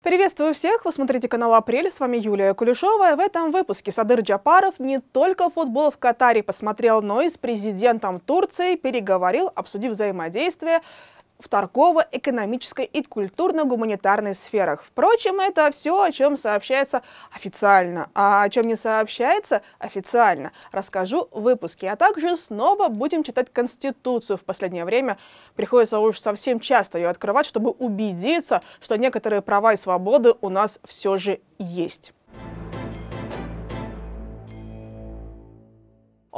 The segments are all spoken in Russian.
Приветствую всех! Вы смотрите канал «Апрель», с вами Юлия Кулешова. В этом выпуске Садыр Джапаров не только футбол в Катаре посмотрел, но и с президентом Турции переговорил, обсудив взаимодействие в торгово-экономической и культурно-гуманитарной сферах. Впрочем, это все, о чем сообщается официально, а о чем не сообщается официально, расскажу в выпуске. А также снова будем читать Конституцию. В последнее время приходится уж совсем часто ее открывать, чтобы убедиться, что некоторые права и свободы у нас все же есть.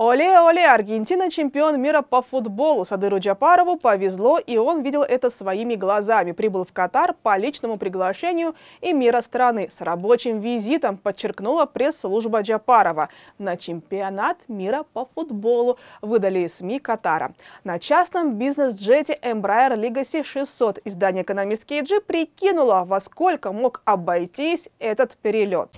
Оле-оле, Аргентина чемпион мира по футболу. Садыру Джапарову повезло, и он видел это своими глазами. Прибыл в Катар по личному приглашению и мира страны. С рабочим визитом подчеркнула пресс-служба Джапарова. На чемпионат мира по футболу выдали СМИ Катара. На частном бизнес-джете Embraer Legacy 600 издание «Экономист» Кейджи прикинуло, во сколько мог обойтись этот перелет.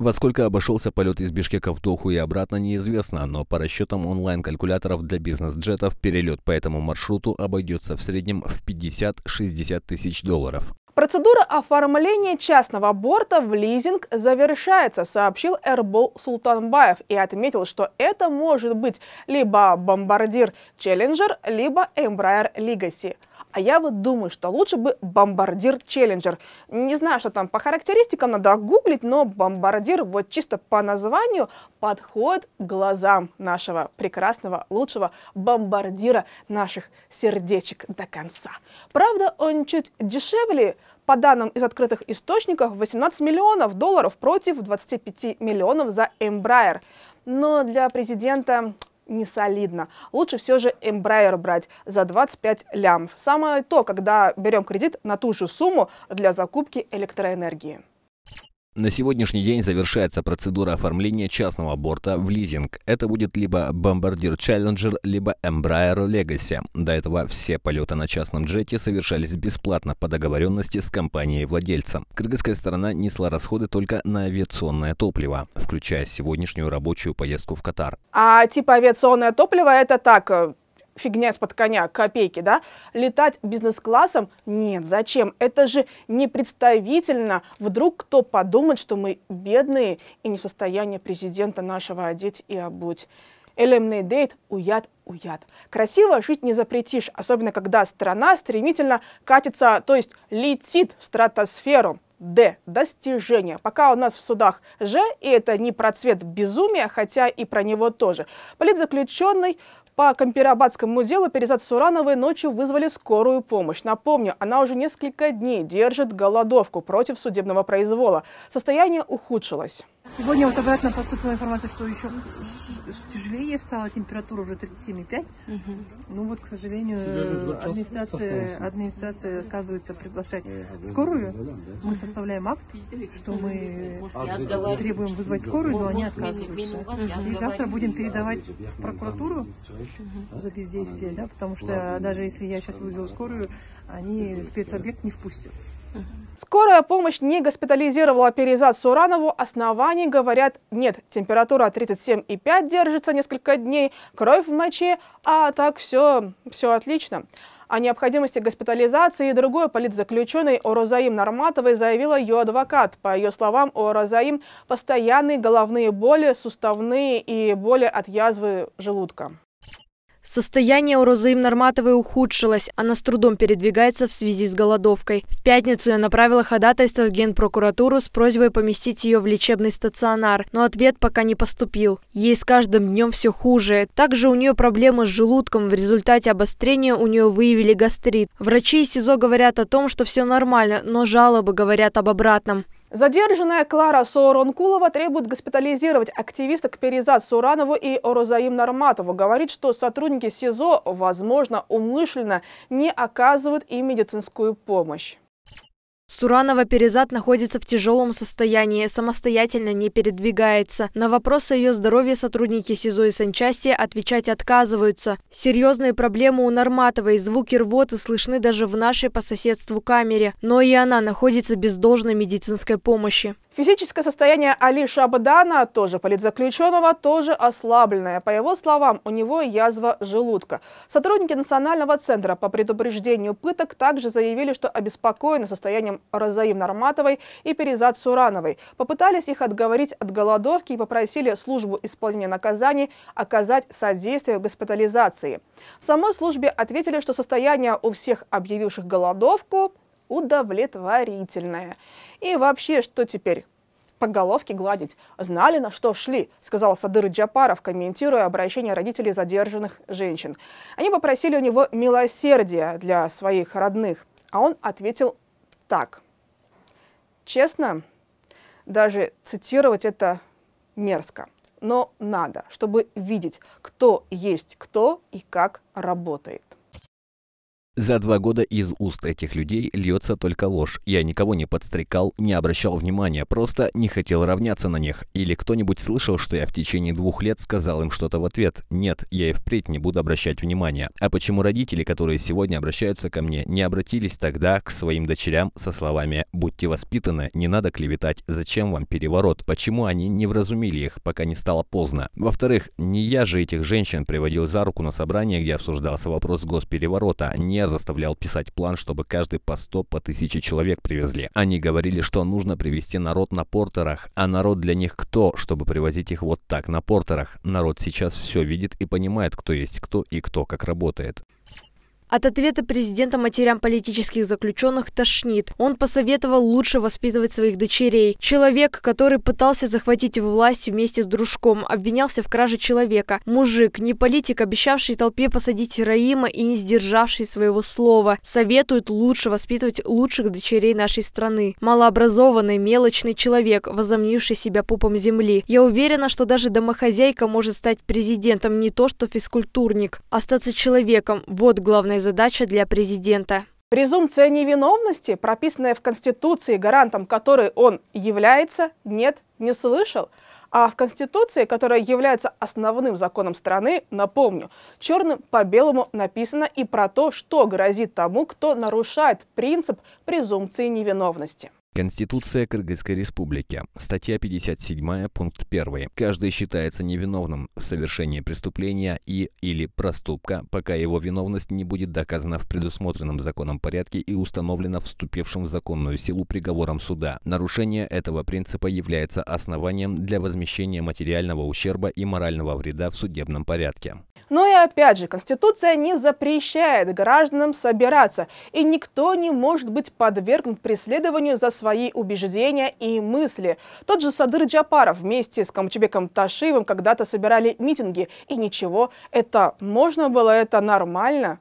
Во сколько обошелся полет из Бишкека в Доху и обратно неизвестно, но по расчетам онлайн-калькуляторов для бизнес-джетов перелет по этому маршруту обойдется в среднем в 50-60 тысяч долларов. Процедура оформления частного борта в лизинг завершается, сообщил Эрбол Султанбаев и отметил, что это может быть либо бомбардир Челленджер, либо Embraer Legacy. А я вот думаю, что лучше бы бомбардир Челленджер. Не знаю, что там по характеристикам надо гуглить, но бомбардир вот чисто по названию подходит глазам нашего прекрасного, лучшего бомбардира наших сердечек до конца. Правда, он чуть дешевле, по данным из открытых источников, 18 миллионов долларов против 25 миллионов за Embraer. Но для президента не солидно. Лучше все же Embraer брать за 25 лямов. Самое то, когда берем кредит на ту же сумму для закупки электроэнергии. На сегодняшний день завершается процедура оформления частного борта в лизинг. Это будет либо Bombardier Challenger, либо Embraer Legacy. До этого все полеты на частном джете совершались бесплатно по договоренности с компанией владельца. Кыргызская сторона несла расходы только на авиационное топливо, включая сегодняшнюю рабочую поездку в Катар. А типа авиационное топливо это так, э, фигня из-под коня, копейки, да? Летать бизнес-классом? Нет, зачем? Это же непредставительно. Вдруг кто подумает, что мы бедные и не в состоянии президента нашего одеть и обуть. Элемный дейт уят уят. Красиво жить не запретишь, особенно когда страна стремительно катится, то есть летит в стратосферу. Д. Достижение. Пока у нас в судах Ж, и это не про цвет безумия, хотя и про него тоже. Политзаключенный по Камперабадскому делу Перезад Сурановой ночью вызвали скорую помощь. Напомню, она уже несколько дней держит голодовку против судебного произвола. Состояние ухудшилось. Сегодня вот обратно поступила информация, что еще тяжелее стала, температура уже 37,5. Угу. Ну вот, к сожалению, администрация, администрация отказывается приглашать скорую. Мы составляем акт, что мы а, требуем вызвать скорую, но они отказываются. И завтра будем передавать в прокуратуру за бездействие, да, потому что даже если я сейчас вызову скорую, они спецобъект не впустят. Скорая помощь не госпитализировала Перизад Суранову. Оснований, говорят, нет. Температура 37,5 держится несколько дней, кровь в моче, а так все, все отлично. О необходимости госпитализации и другой политзаключенной Орозаим Нарматовой заявила ее адвокат. По ее словам, у Орозаим постоянные головные боли, суставные и боли от язвы желудка. Состояние у Розы Норматовой ухудшилось. Она с трудом передвигается в связи с голодовкой. В пятницу я направила ходатайство в Генпрокуратуру с просьбой поместить ее в лечебный стационар, но ответ пока не поступил. Ей с каждым днем все хуже. Также у нее проблемы с желудком. В результате обострения у нее выявили гастрит. Врачи из СИЗО говорят о том, что все нормально, но жалобы говорят об обратном. Задержанная Клара Сооронкулова требует госпитализировать активисток Перизат Суранову и Орозаим Нарматову. Говорит, что сотрудники СИЗО, возможно, умышленно не оказывают им медицинскую помощь. Суранова Перезад находится в тяжелом состоянии, самостоятельно не передвигается. На вопросы о ее здоровья сотрудники СИЗО и санчасти отвечать отказываются. Серьезные проблемы у Норматовой, звуки рвоты слышны даже в нашей по соседству камере. Но и она находится без должной медицинской помощи. Физическое состояние Али Шабадана, тоже политзаключенного, тоже ослабленное. По его словам, у него язва желудка. Сотрудники Национального центра по предупреждению пыток также заявили, что обеспокоены состоянием Розаим Нарматовой и Перизат Сурановой. Попытались их отговорить от голодовки и попросили службу исполнения наказаний оказать содействие в госпитализации. В самой службе ответили, что состояние у всех объявивших голодовку – удовлетворительное. И вообще, что теперь? по головке гладить. Знали, на что шли, сказал Садыр Джапаров, комментируя обращение родителей задержанных женщин. Они попросили у него милосердия для своих родных, а он ответил так. Честно, даже цитировать это мерзко, но надо, чтобы видеть, кто есть кто и как работает. За два года из уст этих людей льется только ложь. Я никого не подстрекал, не обращал внимания, просто не хотел равняться на них. Или кто-нибудь слышал, что я в течение двух лет сказал им что-то в ответ? Нет, я и впредь не буду обращать внимания. А почему родители, которые сегодня обращаются ко мне, не обратились тогда к своим дочерям со словами «Будьте воспитаны, не надо клеветать, зачем вам переворот?» Почему они не вразумили их, пока не стало поздно? Во-вторых, не я же этих женщин приводил за руку на собрание, где обсуждался вопрос госпереворота, не меня заставлял писать план, чтобы каждый по 100 по 1000 человек привезли. Они говорили, что нужно привести народ на портерах, а народ для них кто, чтобы привозить их вот так на портерах. Народ сейчас все видит и понимает, кто есть кто и кто как работает. От ответа президента матерям политических заключенных тошнит. Он посоветовал лучше воспитывать своих дочерей. Человек, который пытался захватить власть вместе с дружком, обвинялся в краже человека. Мужик, не политик, обещавший толпе посадить Раима и не сдержавший своего слова, советует лучше воспитывать лучших дочерей нашей страны. Малообразованный, мелочный человек, возомнивший себя пупом земли. Я уверена, что даже домохозяйка может стать президентом, не то что физкультурник. Остаться человеком – вот главное задача для президента. Презумпция невиновности, прописанная в Конституции, гарантом которой он является, нет, не слышал. А в Конституции, которая является основным законом страны, напомню, черным по белому написано и про то, что грозит тому, кто нарушает принцип презумпции невиновности. Конституция Кыргызской Республики, статья 57, пункт 1. Каждый считается невиновным в совершении преступления и или проступка, пока его виновность не будет доказана в предусмотренном законом порядке и установлена вступившим в законную силу приговором суда. Нарушение этого принципа является основанием для возмещения материального ущерба и морального вреда в судебном порядке. Но и опять же, Конституция не запрещает гражданам собираться, и никто не может быть подвергнут преследованию за свои убеждения и мысли. Тот же Садыр Джапаров вместе с Камчебеком Ташиевым когда-то собирали митинги, и ничего, это можно было, это нормально.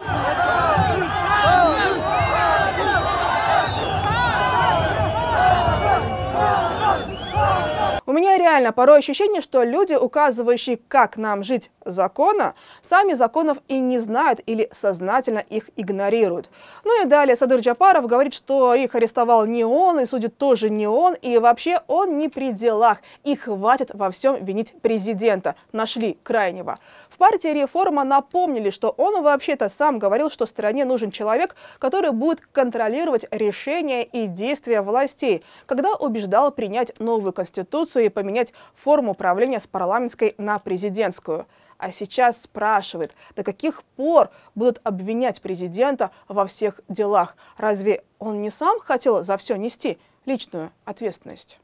У меня реально порой ощущение, что люди, указывающие, как нам жить закона, сами законов и не знают или сознательно их игнорируют. Ну и далее Садыр Джапаров говорит, что их арестовал не он, и судит тоже не он, и вообще он не при делах, и хватит во всем винить президента. Нашли крайнего. В партии «Реформа» напомнили, что он вообще-то сам говорил, что стране нужен человек, который будет контролировать решения и действия властей, когда убеждал принять новую конституцию и поменять форму управления с парламентской на президентскую. А сейчас спрашивает, до каких пор будут обвинять президента во всех делах? Разве он не сам хотел за все нести личную ответственность?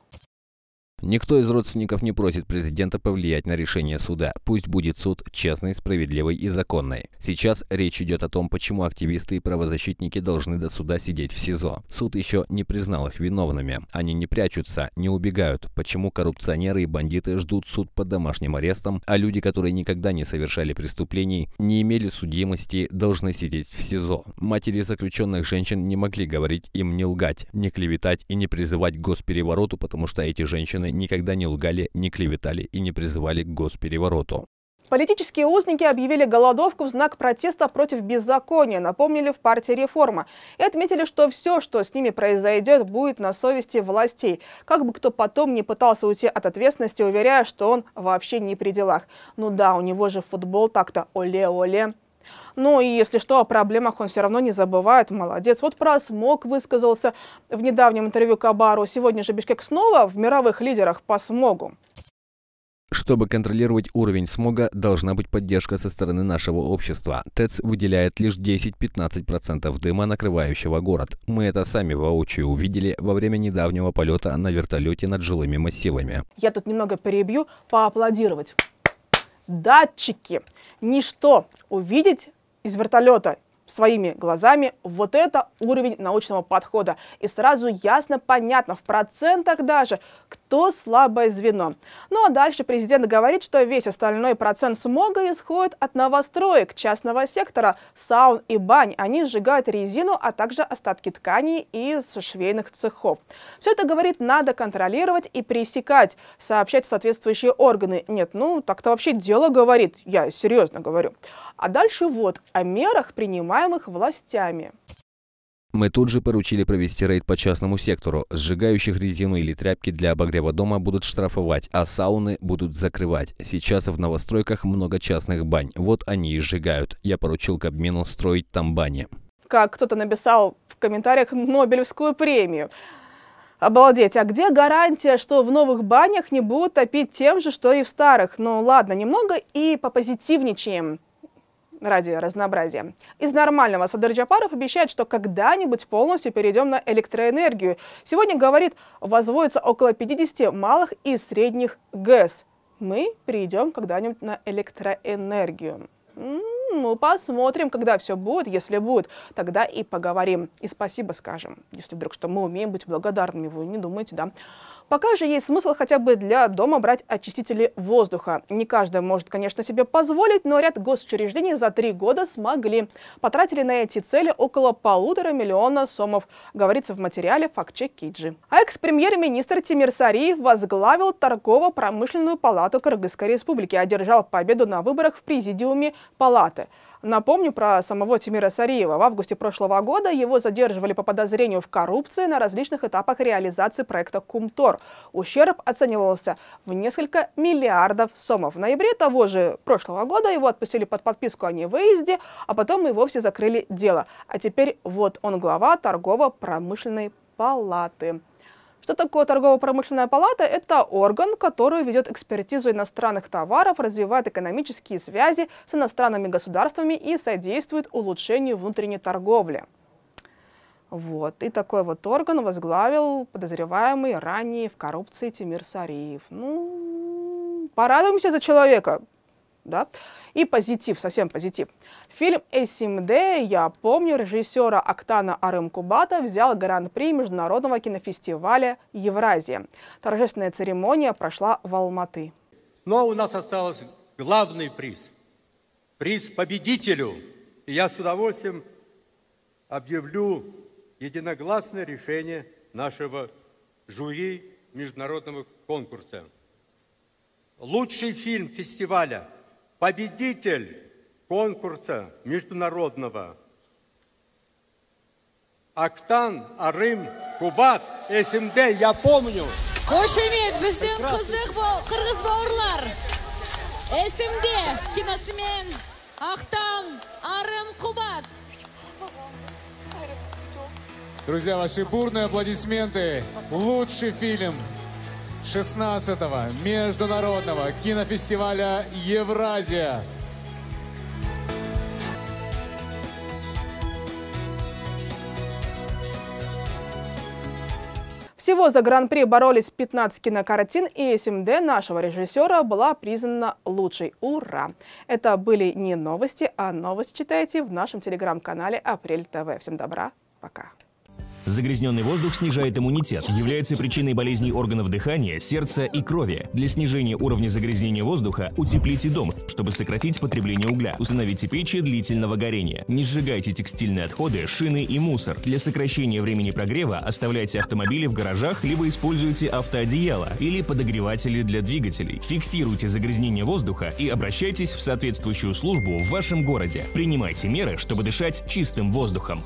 Никто из родственников не просит президента повлиять на решение суда. Пусть будет суд честный, справедливый и законный. Сейчас речь идет о том, почему активисты и правозащитники должны до суда сидеть в СИЗО. Суд еще не признал их виновными. Они не прячутся, не убегают. Почему коррупционеры и бандиты ждут суд под домашним арестом, а люди, которые никогда не совершали преступлений, не имели судимости, должны сидеть в СИЗО. Матери заключенных женщин не могли говорить им не лгать, не клеветать и не призывать к госперевороту, потому что эти женщины Сталины никогда не лгали, не клеветали и не призывали к госперевороту. Политические узники объявили голодовку в знак протеста против беззакония, напомнили в партии «Реформа». И отметили, что все, что с ними произойдет, будет на совести властей. Как бы кто потом не пытался уйти от ответственности, уверяя, что он вообще не при делах. Ну да, у него же футбол так-то оле-оле. Ну и если что, о проблемах он все равно не забывает. Молодец. Вот про смог высказался в недавнем интервью Кабару. Сегодня же Бишкек снова в мировых лидерах по смогу. Чтобы контролировать уровень смога, должна быть поддержка со стороны нашего общества. ТЭЦ выделяет лишь 10-15% дыма, накрывающего город. Мы это сами воочию увидели во время недавнего полета на вертолете над жилыми массивами. Я тут немного перебью, поаплодировать датчики. Ничто увидеть из вертолета своими глазами, вот это уровень научного подхода. И сразу ясно понятно, в процентах даже, то слабое звено. Ну а дальше президент говорит, что весь остальной процент смога исходит от новостроек частного сектора, саун и бань. Они сжигают резину, а также остатки тканей из швейных цехов. Все это, говорит, надо контролировать и пресекать, сообщать соответствующие органы. Нет, ну так-то вообще дело говорит, я серьезно говорю. А дальше вот о мерах, принимаемых властями. Мы тут же поручили провести рейд по частному сектору. Сжигающих резину или тряпки для обогрева дома будут штрафовать, а сауны будут закрывать. Сейчас в новостройках много частных бань. Вот они и сжигают. Я поручил к обмену строить там бани. Как кто-то написал в комментариях Нобелевскую премию. Обалдеть, а где гарантия, что в новых банях не будут топить тем же, что и в старых? Ну ладно, немного и попозитивничаем ради разнообразия. Из нормального Садыр Джапаров обещает, что когда-нибудь полностью перейдем на электроэнергию. Сегодня, говорит, возводится около 50 малых и средних ГЭС. Мы перейдем когда-нибудь на электроэнергию. Ну, посмотрим, когда все будет, если будет, тогда и поговорим. И спасибо скажем, если вдруг что мы умеем быть благодарными, вы не думаете, да? Пока же есть смысл хотя бы для дома брать очистители воздуха. Не каждый может, конечно, себе позволить, но ряд госучреждений за три года смогли. Потратили на эти цели около полутора миллиона сомов, говорится в материале «Фактчек Киджи». А экс-премьер-министр Тимир Сариев возглавил торгово-промышленную палату Кыргызской республики, одержал победу на выборах в президиуме палаты. Напомню про самого Тимира Сариева. В августе прошлого года его задерживали по подозрению в коррупции на различных этапах реализации проекта «Кумтор». Ущерб оценивался в несколько миллиардов сомов. В ноябре того же прошлого года его отпустили под подписку о невыезде, а потом и вовсе закрыли дело. А теперь вот он глава торгово-промышленной палаты. Что такое торгово-промышленная палата? Это орган, который ведет экспертизу иностранных товаров, развивает экономические связи с иностранными государствами и содействует улучшению внутренней торговли. Вот. И такой вот орган возглавил подозреваемый ранее в коррупции Тимир Сариев. Ну, порадуемся за человека да, и позитив, совсем позитив. Фильм «Эсимде», я помню, режиссера Октана Арымкубата взял гран-при Международного кинофестиваля «Евразия». Торжественная церемония прошла в Алматы. Ну а у нас остался главный приз. Приз победителю. И я с удовольствием объявлю единогласное решение нашего жюри международного конкурса. Лучший фильм фестиваля – победитель конкурса международного Актан, Арым, Кубат, СМД, я помню. Қошемет, біздің қызық қырғыз бауырлар. СМД киносымен Актан, Арым, Кубат. Друзья, ваши бурные аплодисменты. Лучший фильм 16-го международного кинофестиваля «Евразия». Всего за гран-при боролись 15 кинокартин, и СМД нашего режиссера была признана лучшей. Ура! Это были не новости, а новости читайте в нашем телеграм-канале «Апрель ТВ». Всем добра, пока! Загрязненный воздух снижает иммунитет, является причиной болезней органов дыхания, сердца и крови. Для снижения уровня загрязнения воздуха утеплите дом, чтобы сократить потребление угля. Установите печи длительного горения. Не сжигайте текстильные отходы, шины и мусор. Для сокращения времени прогрева оставляйте автомобили в гаражах, либо используйте автоодеяло или подогреватели для двигателей. Фиксируйте загрязнение воздуха и обращайтесь в соответствующую службу в вашем городе. Принимайте меры, чтобы дышать чистым воздухом.